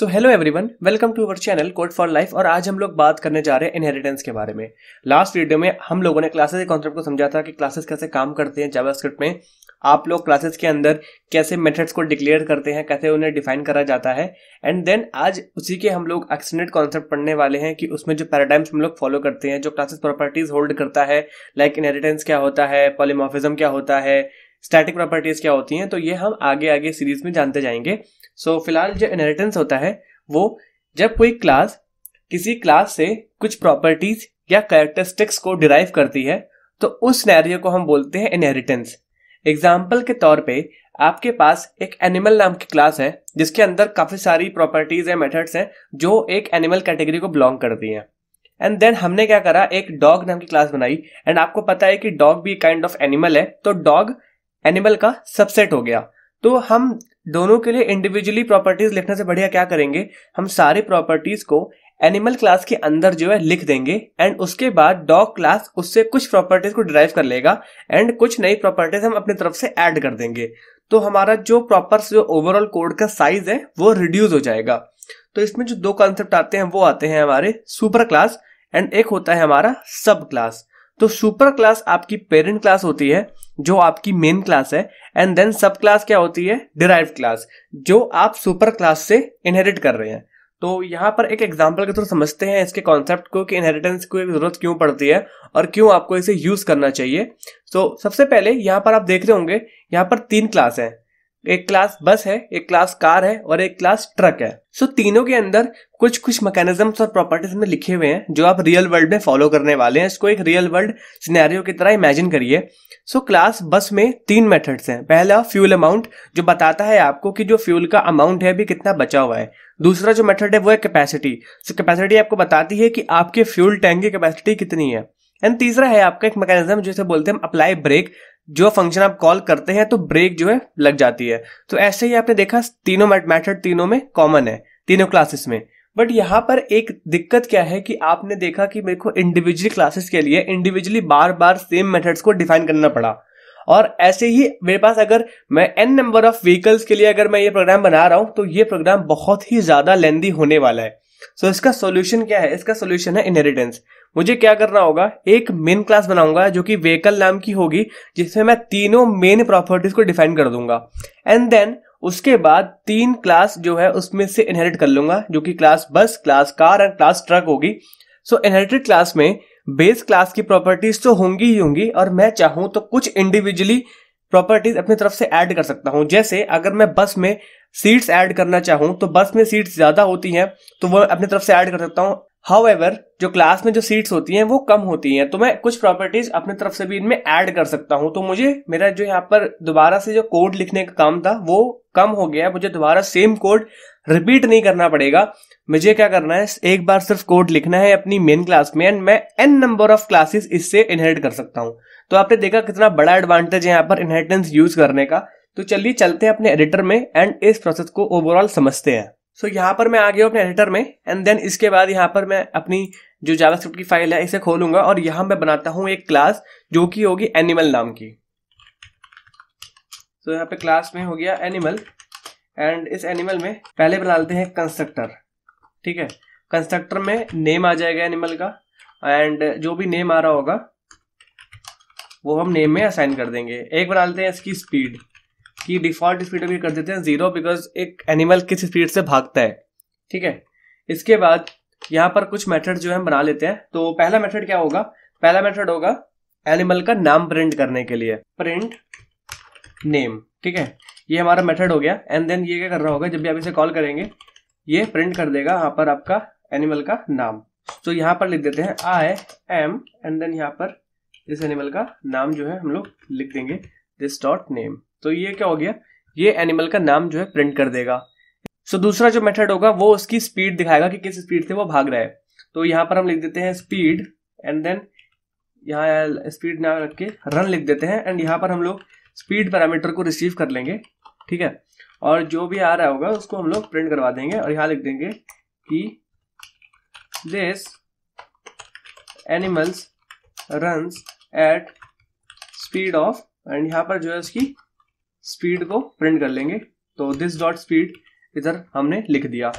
so hello everyone welcome to our channel code for life और आज हम लोग बात करने जा रहे हैं इनहेरिटेंस के बारे में लास्ट वीडियो में हम लोगों ने क्लासेस के कॉन्सेप्ट को समझा था कि क्लासेस कैसे काम करते हैं जावास्क्रिप्ट में आप लोग क्लासेस के अंदर कैसे मेथड्स को डिक्लेयर करते हैं कैसे उन्हें डिफाइन करा जाता है एंड देन आज उसी के हम लोग एक्सटेंडेड कॉन्सेप्ट पढ़ने वाले हैं कि उसमें जो पैराडाइम्स हम लोग फॉलो करते हैं जो क्लासेस प्रॉपर्टीज होल्ड करता है लाइक like इनहेरिटेंस क्या होता है पॉलीमोफिज्म क्या होता है स्टैटिक प्रॉपर्टीज क्या होती हैं तो ये हम आगे आगे सीरीज में जानते जाएंगे सो so, फिलहाल जो इनहेरिटेंस होता है वो जब कोई क्लास किसी क्लास से कुछ प्रॉपर्टीज या कैरेक्टरिस्टिक्स को डिराइव करती है तो उस नैरियो को हम बोलते हैं इनहेरिटेंस एग्जाम्पल के तौर पे आपके पास एक एनिमल नाम की क्लास है जिसके अंदर काफ़ी सारी प्रॉपर्टीज या मेथड्स हैं जो एक एनिमल कैटेगरी को बिलोंग करती हैं एंड देन हमने क्या करा एक डॉग नाम की क्लास बनाई एंड आपको पता है कि डॉग भी काइंड ऑफ एनिमल है तो डॉग एनिमल का सबसेट हो गया तो हम दोनों के लिए इंडिविजुअली प्रॉपर्टीज लिखने से बढ़िया क्या करेंगे हम सारे प्रॉपर्टीज को एनिमल क्लास के अंदर जो है लिख देंगे एंड उसके बाद डॉग क्लास उससे कुछ प्रॉपर्टीज को डिराइव कर लेगा एंड कुछ नई प्रॉपर्टीज हम अपनी तरफ से ऐड कर देंगे तो हमारा जो प्रॉपर जो ओवरऑल कोड का साइज है वो रिड्यूस हो जाएगा तो इसमें जो दो कॉन्सेप्ट आते हैं वो आते हैं हमारे सुपर क्लास एंड एक होता है हमारा सब क्लास तो सुपर क्लास आपकी पेरेंट क्लास होती है जो आपकी मेन क्लास है एंड देन सब क्लास क्या होती है डिराइव क्लास जो आप सुपर क्लास से इनहेरिट कर रहे हैं तो यहाँ पर एक एग्जाम्पल के थ्रू समझते हैं इसके कॉन्सेप्ट को कि इनहेरिटेंस को एक जरूरत क्यों पड़ती है और क्यों आपको इसे यूज करना चाहिए तो so, सबसे पहले यहाँ पर आप देख रहे होंगे यहाँ पर तीन क्लास हैं एक क्लास बस है एक क्लास कार है और एक क्लास ट्रक है सो so, तीनों के अंदर कुछ कुछ मैकेनिज्म और प्रॉपर्टीज में लिखे हुए हैं जो आप रियल वर्ल्ड में फॉलो करने वाले हैं इसको एक रियल वर्ल्ड सिनेरियो की तरह इमेजिन करिए सो so, क्लास बस में तीन मेथड्स हैं पहला फ्यूल अमाउंट जो बताता है आपको कि जो फ्यूल का अमाउंट है अभी कितना बचा हुआ है दूसरा जो मेथड है वो है कैपेसिटी सो कैपेसिटी आपको बताती है कि आपके फ्यूल टैंक की कैपेसिटी कितनी है एंड तीसरा है आपका एक मैकेनिज्म जिसे बोलते हैं अप्लाई ब्रेक जो फंक्शन आप कॉल करते हैं तो ब्रेक जो है लग जाती है तो ऐसे ही आपने देखा तीनों मैथड तीनों में कॉमन है तीनों क्लासेस में बट यहाँ पर एक दिक्कत क्या है कि आपने देखा कि मेरे को इंडिविजुअल क्लासेस के लिए इंडिविजुअली बार बार सेम मेथड्स को डिफाइन करना पड़ा और ऐसे ही मेरे पास अगर मैं एन नंबर ऑफ व्हीकल्स के लिए अगर मैं ये प्रोग्राम बना रहा हूँ तो ये प्रोग्राम बहुत ही ज़्यादा लेंदी होने वाला है सो so, इसका सॉल्यूशन क्या है इसका सॉल्यूशन है इनहेरिटेंस मुझे क्या करना होगा एक मेन क्लास बनाऊंगा जो कि व्हीकल नाम की होगी जिसमें मैं तीनों मेन प्रॉपर्टीज को डिफाइन कर दूंगा एंड देन उसके बाद तीन क्लास जो है उसमें से इनहेरिट कर लूंगा जो कि class bus class car and class truck होगी सो इनहेरिटेड क्लास में बेस क्लास की प्रॉपर्टीज तो होंगी ही होंगी और मैं चाहूं तो कुछ इंडिविजुअली प्रॉपर्टीज अपनी तरफ से ऐड कर सकता हूं जैसे अगर मैं बस में सीट्स ऐड करना चाहूँ तो बस में सीट्स ज़्यादा होती हैं तो वह अपनी तरफ से ऐड कर सकता हूँ हाउ जो क्लास में जो सीट्स होती हैं वो कम होती हैं तो मैं कुछ प्रॉपर्टीज अपने तरफ से भी इनमें ऐड कर सकता हूँ तो मुझे मेरा जो यहाँ पर दोबारा से जो कोड लिखने का काम था वो कम हो गया है मुझे दोबारा सेम कोड रिपीट नहीं करना पड़ेगा मुझे क्या करना है एक बार सिर्फ कोड लिखना है अपनी मेन क्लास में एंड मैं एन नंबर ऑफ क्लासेस इससे इनहेरिट कर सकता हूँ तो आपने देखा कितना बड़ा एडवांटेज है यहाँ पर इनहेरिटेंस यूज करने का तो चलिए चलते हैं अपने एडिटर में एंड इस प्रोसेस को ओवरऑल समझते हैं सो so, यहाँ पर मैं आ गया अपने एडिटर में एंड देन इसके बाद यहाँ पर मैं अपनी जो ज्यादा की फाइल है इसे खोलूंगा और यहाँ मैं बनाता हूँ एक क्लास जो कि होगी एनिमल नाम की सो so, यहाँ पे क्लास में हो गया एनिमल एंड इस एनिमल में पहले बना लेते हैं कंस्ट्रक्टर ठीक है कंस्ट्रक्टर में नेम आ जाएगा एनिमल का एंड जो भी नेम आ रहा होगा वो हम नेम में असाइन कर देंगे एक बना लेते हैं इसकी स्पीड कि डिफॉल्ट स्पीड अभी कर देते हैं ज़ीरो बिकॉज एक एनिमल किस स्पीड से भागता है ठीक है इसके बाद यहाँ पर कुछ मेथड जो है बना लेते हैं तो पहला मेथड क्या होगा पहला मेथड होगा एनिमल का नाम प्रिंट करने के लिए प्रिंट नेम ठीक है ये हमारा मेथड हो गया एंड देन ये क्या कर रहा होगा जब भी आप इसे कॉल करेंगे ये प्रिंट कर देगा यहाँ पर आपका एनिमल का नाम तो यहाँ पर लिख देते हैं आई एम एंड देन यहाँ पर इस एनिमल का नाम जो है हम लोग लिख देंगे दिस डॉट नेम तो ये क्या हो गया ये एनिमल का नाम जो है प्रिंट कर देगा सो so, दूसरा जो मेथड होगा वो उसकी स्पीड दिखाएगा कि किस स्पीड से वो भाग रहा है तो यहाँ पर हम लिख देते हैं स्पीड एंड देन यहाँ स्पीड ना रख के रन लिख देते हैं एंड यहाँ पर हम लोग स्पीड पैरामीटर को रिसीव कर लेंगे ठीक है और जो भी आ रहा होगा उसको हम लोग प्रिंट करवा देंगे और यहाँ लिख देंगे कि this animals run at speed of and यहाँ पर जो है उसकी स्पीड को प्रिंट कर लेंगे तो दिस डॉट स्पीड इधर हमने लिख दिया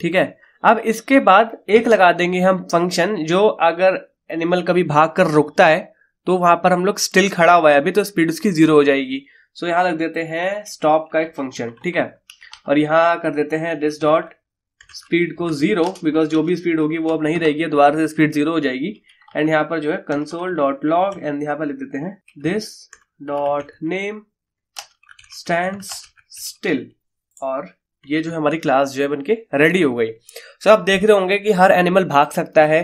ठीक है अब इसके बाद एक लगा देंगे हम फंक्शन जो अगर एनिमल कभी भाग कर रुकता है तो वहां पर हम लोग स्टिल खड़ा हुआ है अभी तो स्पीड उसकी जीरो हो जाएगी सो यहां यहाँ लग देते हैं स्टॉप का एक फंक्शन ठीक है और यहाँ कर देते हैं दिस डॉट स्पीड को जीरो बिकॉज जो भी स्पीड होगी वो अब नहीं रहेगी दोबारा से स्पीड जीरो हो जाएगी एंड यहाँ पर जो है कंसोल डॉट लॉग एंड यहाँ पर लिख देते हैं this dot name stand still और ये जो है हमारी क्लास जो है बनके रेडी हो गई सो आप देख रहे होंगे कि हर एनिमल भाग सकता है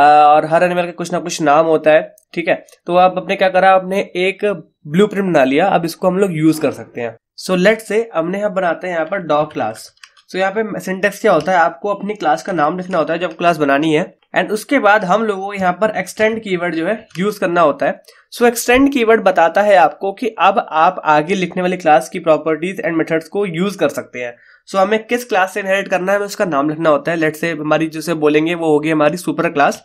और हर एनिमल का कुछ ना कुछ नाम होता है ठीक है तो आप अपने क्या करा आपने एक ब्लू प्रिंट बना लिया अब इसको हम लोग यूज कर सकते हैं सो लेट से हमने यहाँ बनाते हैं यहाँ पर डॉग क्लास सो so, यहाँ पे सिंटेक्स क्या होता है आपको अपनी क्लास का नाम लिखना होता है जब क्लास बनानी है एंड उसके बाद हम लोगों को यहाँ पर एक्सटेंड कीवर्ड जो है यूज करना होता है सो एक्सटेंड कीवर्ड बताता है आपको कि अब आप आगे लिखने वाली क्लास की प्रॉपर्टीज एंड मेथड्स को यूज कर सकते हैं सो so, हमें किस क्लास से इनहेरिट करना है हमें उसका नाम लिखना होता है लेट से हमारी जैसे बोलेंगे वो होगी हमारी सुपर क्लास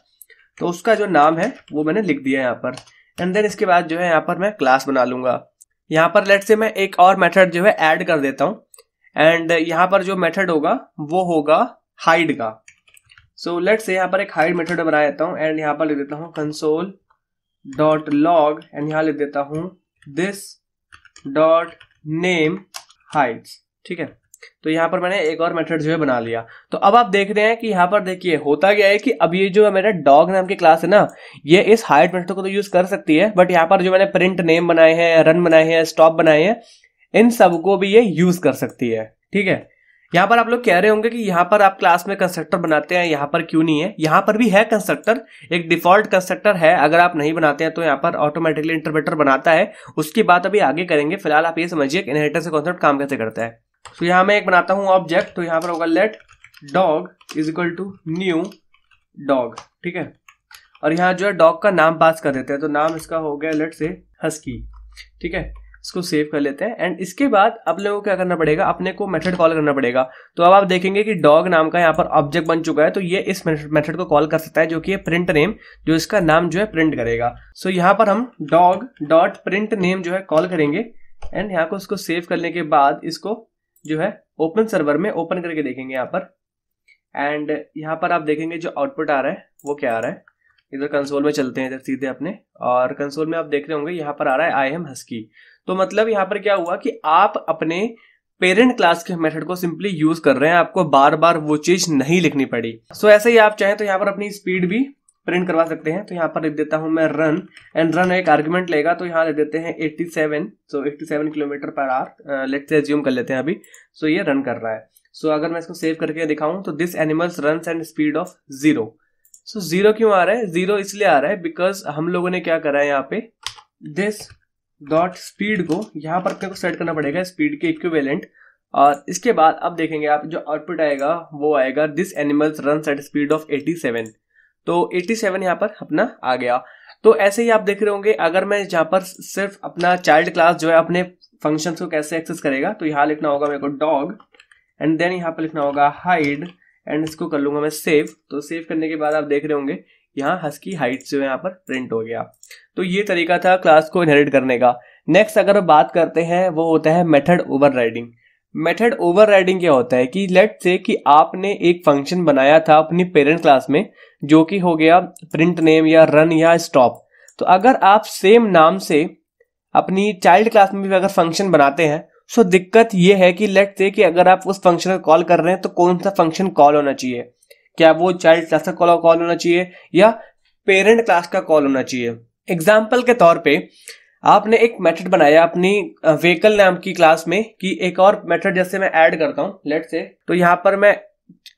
तो उसका जो नाम है वो मैंने लिख दिया है यहाँ पर एंड देन इसके बाद जो है यहाँ पर मैं क्लास बना लूंगा यहाँ पर लेट से मैं एक और मेथड जो है ऐड कर देता हूँ एंड यहाँ पर जो मेथड होगा वो होगा हाइड का सो लेट्स से यहाँ पर एक हाइड मेथड बना देता हूँ एंड यहाँ पर लिख देता हूँ कंसोल डॉट लॉग एंड यहाँ लिख देता हूँ दिस डॉट नेम हाइड ठीक है तो यहाँ पर मैंने एक और मेथड जो है बना लिया तो अब आप देख रहे हैं कि यहाँ पर देखिए होता क्या है कि अब ये जो मेरा डॉग नाम की क्लास है ना ये इस हाइट मेथड को तो यूज कर सकती है बट यहाँ पर जो मैंने प्रिंट नेम बनाए हैं रन बनाए हैं स्टॉप बनाए हैं इन सबको भी ये यूज कर सकती है ठीक है यहाँ पर आप लोग कह रहे होंगे कि यहाँ पर आप क्लास में कंस्ट्रक्टर बनाते हैं यहाँ पर क्यों नहीं है यहाँ पर भी है कंस्ट्रक्टर एक डिफॉल्ट कंस्ट्रक्टर है अगर आप नहीं बनाते हैं तो यहाँ पर ऑटोमेटिकली इंटरप्रेटर बनाता है उसकी बात अभी आगे करेंगे फिलहाल आप ये समझिए इनहेरिटेंस से कॉन्सेप्ट काम कैसे करता है तो यहाँ मैं एक बनाता हूँ ऑब्जेक्ट तो यहाँ पर होगा let dog is equal to new dog ठीक है और यहाँ जो है डॉग का नाम पास कर देते हैं तो नाम इसका हो गया लेट से हस्की ठीक है इसको सेव कर लेते हैं एंड इसके बाद आप लोगों को क्या करना पड़ेगा अपने को मेथड कॉल करना पड़ेगा तो अब आप देखेंगे कि डॉग नाम का यहाँ पर ऑब्जेक्ट बन चुका है तो ये इस मेथड को कॉल कर सकता है जो कि प्रिंट नेम जो इसका नाम जो है प्रिंट करेगा सो so, यहाँ पर हम डॉग डॉट प्रिंट नेम जो है कॉल करेंगे एंड यहाँ को उसको सेव करने के बाद इसको जो है ओपन सर्वर में ओपन करके देखेंगे यहाँ पर एंड यहाँ पर आप देखेंगे जो आउटपुट आ रहा है वो क्या आ रहा है इधर कंसोल में चलते हैं इधर सीधे अपने और कंसोल में आप देख रहे होंगे यहाँ पर आ रहा है आई एम हस्की तो मतलब यहाँ पर क्या हुआ कि आप अपने पेरेंट क्लास के मेथड को सिंपली यूज कर रहे हैं आपको बार बार वो चीज नहीं लिखनी पड़ी सो so, ऐसे ही आप चाहें तो यहाँ पर अपनी स्पीड भी प्रिंट करवा सकते हैं तो यहाँ पर लिख देता हूँ मैं रन एंड रन एक आर्ग्यूमेंट लेगा तो यहाँ लिख देते हैं 87 सो एट्टी सेवन किलोमीटर पर आर लेट से एज्यूम कर लेते हैं अभी सो so ये रन कर रहा है सो so अगर मैं इसको सेव करके दिखाऊं तो this animals run and speed of zero so zero क्यों आ रहा है जीरो इसलिए आ रहा है बिकॉज हम लोगों ने क्या करा है यहाँ पे दिस डॉट स्पीड को यहाँ पर को सेट करना पड़ेगा स्पीड के इक्विवेलेंट और इसके बाद अब देखेंगे आप जो आउटपुट आएगा वो आएगा this animals run at speed of 87 तो 87 सेवन यहाँ पर अपना आ गया तो ऐसे ही आप देख रहे होंगे अगर मैं यहाँ पर सिर्फ अपना चाइल्ड क्लास जो है अपने फंक्शन को कैसे एक्सेस करेगा तो यहाँ लिखना होगा मेरे को डॉग एंड देन यहाँ पर लिखना होगा हाइड एंड इसको कर लूंगा मैं सेव तो सेव करने के बाद आप देख रहे होंगे यहाँ हस्की हाइट जो है यहाँ पर प्रिंट हो गया तो ये तरीका था क्लास को इनहेरिट करने का नेक्स्ट अगर बात करते हैं वो होता है method overriding method overriding क्या होता है कि लेट से कि आपने एक फंक्शन बनाया था अपनी पेरेंट क्लास में जो कि हो गया प्रिंट नेम या रन या स्टॉप तो अगर आप सेम नाम से अपनी चाइल्ड क्लास में भी अगर फंक्शन बनाते हैं सो तो दिक्कत ये है कि लेट से कि अगर आप उस फंक्शन को कॉल कर रहे हैं तो कौन सा फंक्शन कॉल होना चाहिए क्या वो चाइल्ड क्लास का कॉल होना चाहिए या पेरेंट क्लास का कॉल होना चाहिए एग्जाम्पल के तौर पे आपने एक मेथड बनाया अपनी व्हीकल नाम की क्लास में कि एक और मेथड जैसे मैं ऐड करता हूँ लेट से तो यहाँ पर मैं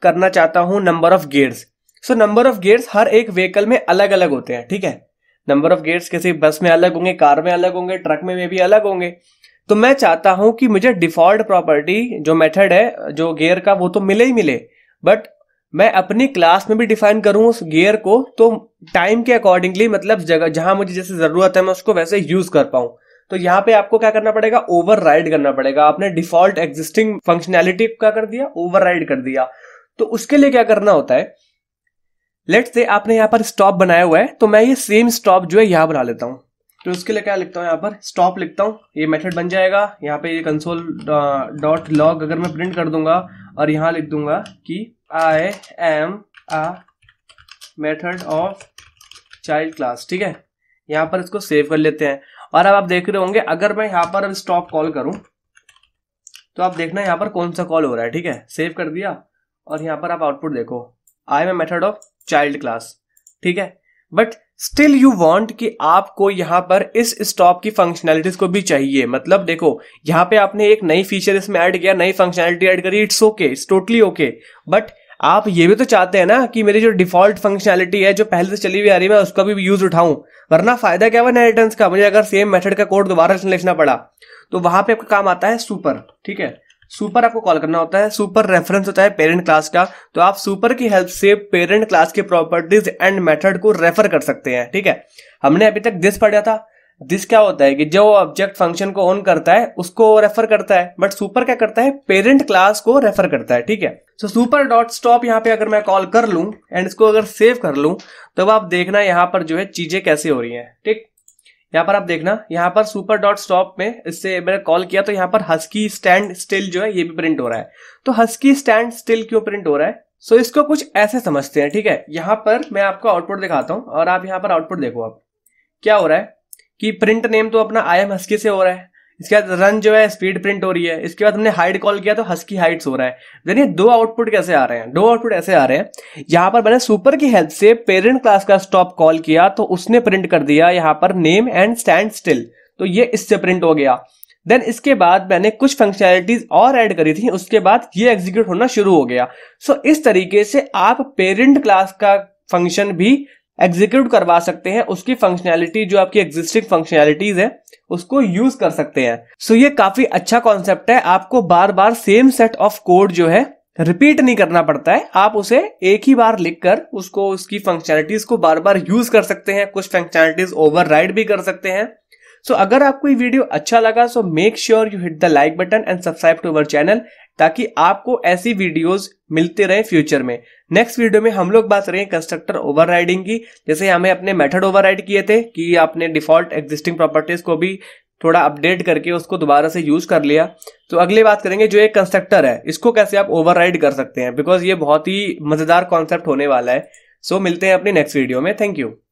करना चाहता हूँ number of gears so number of gears हर एक व्हीकल में अलग अलग होते हैं ठीक है नंबर ऑफ गेयर्स किसी बस में अलग होंगे कार में अलग होंगे ट्रक में, में भी अलग होंगे तो मैं चाहता हूं कि मुझे डिफॉल्ट प्रॉपर्टी जो मेथड है जो गेयर का वो तो मिले ही मिले बट मैं अपनी क्लास में भी डिफाइन करूँ उस गियर को तो टाइम के अकॉर्डिंगली मतलब जगह जहां मुझे जैसे ज़रूरत है मैं उसको वैसे यूज़ कर पाऊँ तो यहाँ पे आपको क्या करना पड़ेगा ओवर करना पड़ेगा आपने डिफॉल्ट एग्जिस्टिंग फंक्शनैलिटी क्या कर दिया ओवर कर दिया तो उसके लिए क्या करना होता है लेट से आपने यहाँ पर स्टॉप बनाया हुआ है तो मैं ये सेम स्टॉप जो है यहाँ बना लेता हूँ तो उसके लिए क्या लिखता हूँ यहाँ पर स्टॉप लिखता हूँ ये मेथड बन जाएगा यहाँ पे ये कंसोल डॉट लॉग अगर मैं प्रिंट कर दूंगा और यहाँ लिख दूंगा कि I am a method of child class ठीक है यहां पर इसको सेव कर लेते हैं और अब आप देख रहे होंगे अगर मैं यहां पर स्टॉप कॉल करूं तो आप देखना यहां पर कौन सा कॉल हो रहा है ठीक है सेव कर दिया और यहाँ पर आप आउटपुट देखो I am method of child class ठीक है बट स्टिल यू वॉन्ट कि आपको यहां पर इस स्टॉप की फंक्शनैलिटीज को भी चाहिए मतलब देखो यहां पे आपने एक नई फीचर इसमें ऐड किया नई फंक्शनैलिटी ऐड करी it's okay it's totally okay but आप ये भी तो चाहते हैं ना कि मेरी जो डिफॉल्ट फंक्शनैलिटी है जो पहले से चली हुई आ रही है मैं उसका भी यूज उठाऊं वरना फायदा क्या हुआ नया रिटर्न का मुझे अगर सेम मेथड का कोड दोबारा लिखना पड़ा तो वहां पे आपका काम आता है सुपर ठीक है सुपर आपको कॉल करना होता है सुपर रेफरेंस होता है पेरेंट क्लास का तो आप सुपर की हेल्प से पेरेंट क्लास के प्रॉपर्टीज एंड मेथड को रेफर कर सकते हैं ठीक है हमने अभी तक दिस पढ़ा था दिस क्या होता है कि जो ऑब्जेक्ट फंक्शन को ऑन करता है उसको रेफर करता है बट सुपर क्या करता है पेरेंट क्लास को रेफर करता है ठीक है सो सुपर डॉट स्टॉप यहाँ पे अगर मैं कॉल कर लू एंड इसको अगर सेव कर लू तो आप देखना यहाँ पर जो है चीजें कैसे हो रही हैं ठीक यहाँ पर आप देखना यहाँ पर सुपर डॉट स्टॉप में इससे मैंने कॉल किया तो यहाँ पर हस्की स्टैंड स्टिल जो है ये भी प्रिंट हो रहा है तो हस्की स्टैंड स्टिल क्यों प्रिंट हो रहा है सो so, इसको कुछ ऐसे समझते हैं ठीक है यहाँ पर मैं आपको आउटपुट दिखाता हूँ और आप यहाँ पर आउटपुट देखो आप क्या हो रहा है कि प्रिंट नेम तो अपना आई एम हस्की से हो रहा है इसके बाद रन जो है स्पीड प्रिंट हो रही है इसके बाद हमने हाइट कॉल किया तो हस्की हाइट्स हो रहा है देखिए दो आउटपुट कैसे आ रहे हैं दो आउटपुट ऐसे आ रहे हैं यहाँ पर मैंने सुपर की हेल्प से पेरेंट क्लास का स्टॉप कॉल किया तो उसने प्रिंट कर दिया यहाँ पर नेम एंड स्टैंड स्टिल तो ये इससे प्रिंट हो गया देन इसके बाद मैंने कुछ फंक्शनैलिटीज और ऐड करी थी उसके बाद ये एग्जीक्यूट होना शुरू हो गया सो so, इस तरीके से आप पेरेंट क्लास का फंक्शन भी एग्जीक्यूट करवा सकते हैं उसकी फंक्शनैलिटी जो आपकी एग्जिस्टिंग फंक्शनैलिटीज है उसको यूज कर सकते हैं सो so ये काफी अच्छा कॉन्सेप्ट है आपको बार बार सेम सेट ऑफ कोड जो है रिपीट नहीं करना पड़ता है आप उसे एक ही बार लिखकर उसको उसकी फंक्शनैलिटीज को बार बार यूज कर सकते हैं कुछ फंक्शनैलिटीज ओवर भी कर सकते हैं सो so, अगर आपको ये वीडियो अच्छा लगा so make sure you hit the like button and subscribe to our channel ताकि आपको ऐसी वीडियोस मिलते रहे फ्यूचर में नेक्स्ट वीडियो में हम लोग बात करेंगे कंस्ट्रक्टर ओवरराइडिंग की जैसे हमें अपने मेथड ओवरराइड किए थे कि आपने डिफॉल्ट एग्जिस्टिंग प्रॉपर्टीज को भी थोड़ा अपडेट करके उसको दोबारा से यूज कर लिया तो अगले बात करेंगे जो एक कंस्ट्रक्टर है इसको कैसे आप ओवरराइड कर सकते हैं बिकॉज ये बहुत ही मजेदार कॉन्सेप्ट होने वाला है सो so, मिलते हैं अपने नेक्स्ट वीडियो में थैंक यू